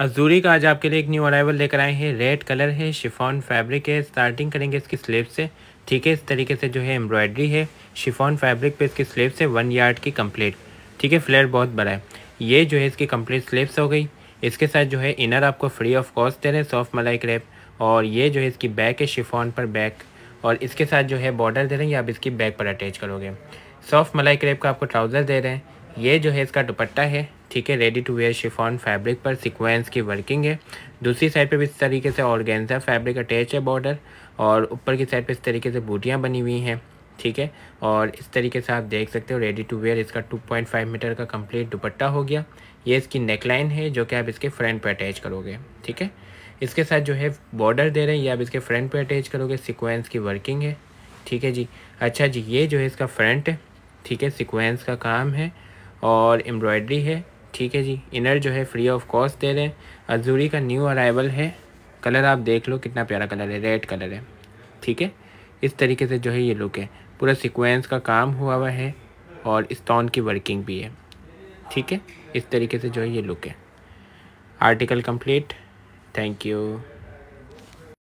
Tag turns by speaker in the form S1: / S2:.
S1: अजूरी का आज आपके लिए एक न्यू अराइवल लेकर आए हैं रेड कलर है शिफॉन फैब्रिक है स्टार्टिंग करेंगे इसकी स्लीव से ठीक है इस तरीके से जो है एम्ब्रॉयडरी है शिफॉन फैब्रिक पे इसकी स्लीव से वन यार्ड की कंप्लीट ठीक है फ्लेयर बहुत बड़ा है ये जो है इसकी कंप्लीट स्लीवस हो गई इसके साथ जो है इनर आपको फ्री ऑफ कॉस्ट दे रहे हैं सॉफ्ट मलाई क्रेप और ये जो है इसकी बैक है शिफॉन पर बैक और इसके साथ जो है बॉर्डर दे रहे हैं ये आप इसकी बैक पर अटैच करोगे सॉफ्ट मलाई क्रेप का आपको ट्राउज़र दे रहे हैं ये जो है इसका दुपट्टा है ठीक है ready to wear chiffon fabric पर सिक्वेंस की वर्किंग है दूसरी साइड पे भी इस तरीके से ऑर्गेन्जा फैब्रिक अटैच है बॉर्डर और ऊपर की साइड पे इस तरीके से बूटियाँ बनी हुई हैं ठीक है और इस तरीके से आप देख सकते हो रेडी टू वेयर इसका फाइव मीटर का कंप्लीट दुपट्टा हो गया ये इसकी नेकलाइन है जो कि आप इसके फ्रंट पर अटैच करोगे ठीक है इसके साथ जो है बॉर्डर दे रहे हैं ये आप इसके फ्रंट पर अटैच करोगे सिक्वेंस की वर्किंग है ठीक है जी अच्छा जी ये जो है इसका फ्रंट है ठीक है सिक्वेंस का काम है और एम्ब्रॉयडरी है ठीक है जी इनर जो है फ्री ऑफ कॉस्ट दे रहे हैं अजूरी का न्यू अराइवल है कलर आप देख लो कितना प्यारा कलर है रेड कलर है ठीक है इस तरीके से जो है ये लुक है पूरा सिक्वेंस का काम हुआ हुआ है और स्टोन की वर्किंग भी है ठीक है इस तरीके से जो है ये लुक है आर्टिकल कंप्लीट थैंक यू